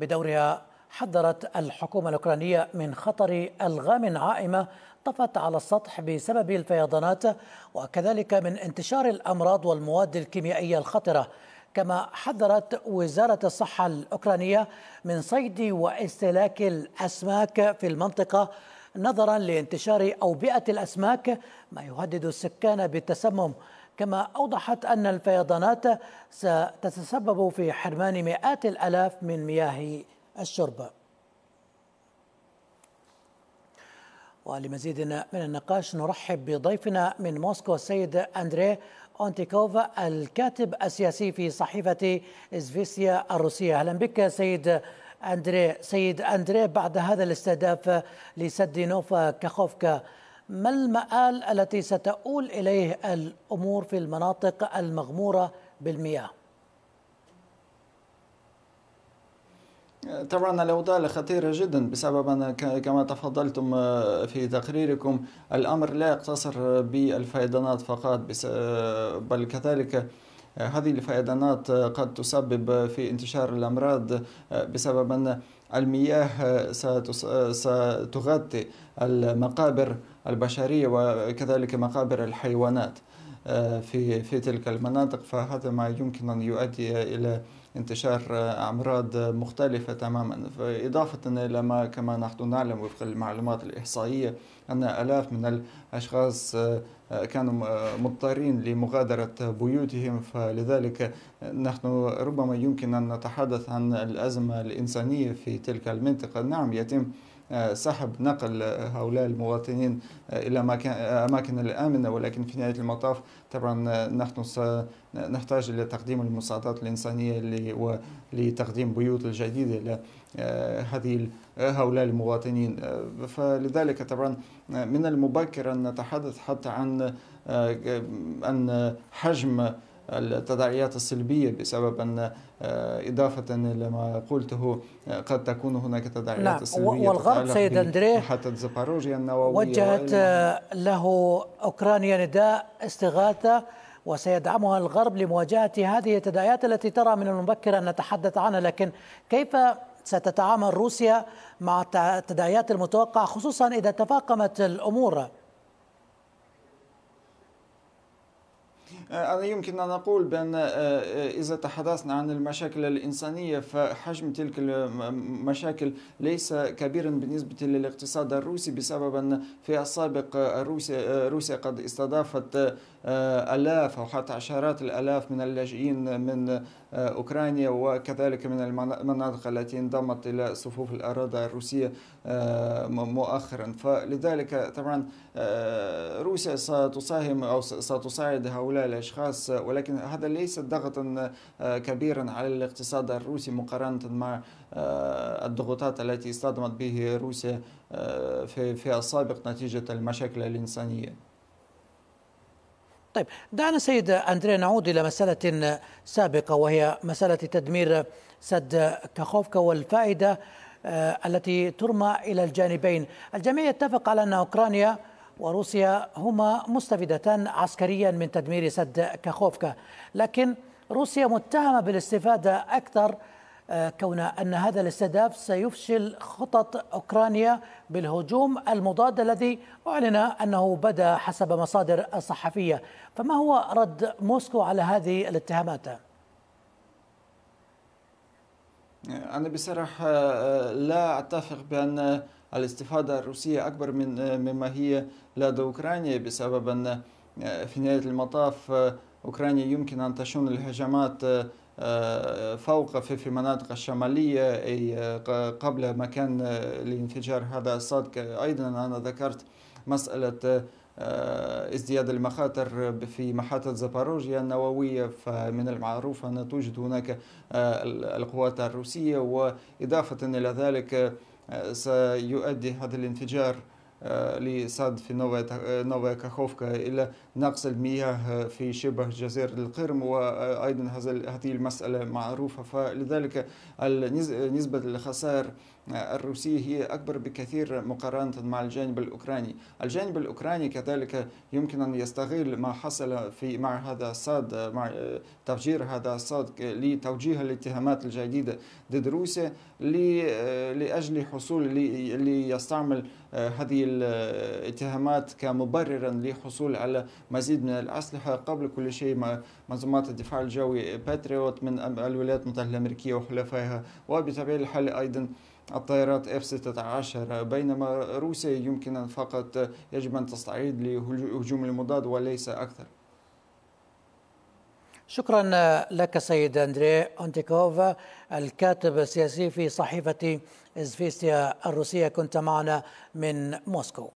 بدورها حذرت الحكومة الأوكرانية من خطر ألغام عائمة طفت على السطح بسبب الفيضانات وكذلك من انتشار الأمراض والمواد الكيميائية الخطرة كما حذرت وزارة الصحة الأوكرانية من صيد واستهلاك الأسماك في المنطقة نظرا لانتشار أوبئة الأسماك ما يهدد السكان بالتسمم كما أوضحت أن الفيضانات ستتسبب في حرمان مئات الألاف من مياه الشرب ولمزيد من النقاش نرحب بضيفنا من موسكو السيد أندري أونتيكوف الكاتب السياسي في صحيفة إزفيسيا الروسية أهلا بك سيد أندري سيد أندري بعد هذا الاستهداف لسد نوفا كاخوفكا ما المآل التي ستؤول إليه الأمور في المناطق المغمورة بالمياه؟ طبعا الأوضاع خطيرة جدا بسبب أن كما تفضلتم آه، في تقريركم الأمر لا يقتصر بالفيضانات فقط آه، بل كذلك هذه الفيضانات آه، قد تسبب في انتشار الأمراض آه، بسبب أن المياه آه، ستغطي المقابر البشرية وكذلك مقابر الحيوانات آه، في في تلك المناطق فهذا ما يمكن ان يؤدي الى انتشار آه، أمراض مختلفة تماما إضافة إلى ما كما نحن نعلم وفق المعلومات الإحصائية أن ألاف من الأشخاص آه، كانوا مضطرين لمغادرة بيوتهم فلذلك نحن ربما يمكن أن نتحدث عن الأزمة الإنسانية في تلك المنطقة نعم يتم آه، سحب نقل هؤلاء المواطنين إلى أماكن الآمنة ولكن في نهاية المطاف طبعا آه، نحن نحتاج إلى تقديم المساعدات الإنسانية لتقديم بيوت الجديدة آه، هذه هؤلاء المواطنين فلذلك طبعا من المبكر أن نتحدث حتى عن ان حجم التداعيات السلبية بسبب أن آه، إضافة لما قلته آه، قد تكون هناك تداعيات نعم سلبية والغرب سيد أندريه حتى زاباروجيا النووية وجهت آه، له أوكرانيا نداء استغاثة وسيدعمها الغرب لمواجهة هذه التداعيات التي ترى من المبكر أن نتحدث عنها لكن كيف ستتعامل روسيا مع التداعيات المتوقعة خصوصا إذا تفاقمت الأمور آه، أنا يمكن أن أقول بأن آه، آه، إذا تحدثنا عن المشاكل الإنسانية فحجم تلك المشاكل ليس كبيرا بالنسبة للاقتصاد الروسي بسبب أن في السابق روسيا, روسيا قد استضافت آه، آلاف أو حتى عشرات الآلاف من اللاجئين من آه، أوكرانيا وكذلك من المناطق التي انضمت إلى صفوف الأراضي الروسية آه، مؤخرا فلذلك طبعا روسيا ستساهم أو ستساعد هؤلاء الأشخاص ولكن هذا ليس ضغطا كبيرا على الاقتصاد الروسي مقارنة مع الضغوطات التي اصطدمت به روسيا في السابق نتيجة المشاكل الإنسانية طيب دعنا سيد أندريا نعود إلى مسألة سابقة وهي مسألة تدمير سد كاخوفكا والفائدة آه، التي ترمى إلى الجانبين الجميع يتفق على أن أوكرانيا وروسيا هما مستفيدتان عسكريا من تدمير سد كاخوفكا لكن روسيا متهمة بالاستفادة أكثر كون أن هذا الاستهداف سيفشل خطط أوكرانيا بالهجوم المضاد الذي أعلن أنه بدأ حسب مصادر صحفية فما هو رد موسكو على هذه الاتهامات؟ أنا بصراحة آه، لا أتفق بأن الاستفادة الروسية أكبر من آه، مما هي لدى أوكرانيا بسبب أن آه، في نهاية المطاف أوكرانيا يمكن أن تشن الهجمات آه، آه، فوق في المناطق الشمالية أي آه، قبل مكان لانفجار هذا الصدق أيضا أنا ذكرت مسألة ازدياد المخاطر في محطة زاباروجيا النووية فمن المعروف أن توجد هناك القوات الروسية وإضافة إلى ذلك سيؤدي هذا الانفجار في نوفا نوفا كاخوفكا إلى نقص المياه في شبه جزيرة القرم وأيضا هذه المسألة معروفة فلذلك نسبة الخسائر الروسية هي أكبر بكثير مقارنة مع الجانب الأوكراني الجانب الأوكراني كذلك يمكن أن يستغل ما حصل في مع هذا الصاد مع تفجير هذا الصاد لتوجيه الاتهامات الجديدة ضد روسيا لأجل حصول ليستعمل هذه الاتهامات كمبررا لحصول على مزيد من الأسلحة قبل كل شيء منظومات الدفاع الجوي باتريوت من الولايات المتحدة الأمريكية وحلفائها وبطبيعة الحال أيضا الطائرات اف 16 بينما روسيا يمكن فقط يجب أن تستعيد لهجوم المضاد وليس أكثر شكرا لك سيد أندري اونتيكوف الكاتب السياسي في صحيفة إزفيستيا الروسية كنت معنا من موسكو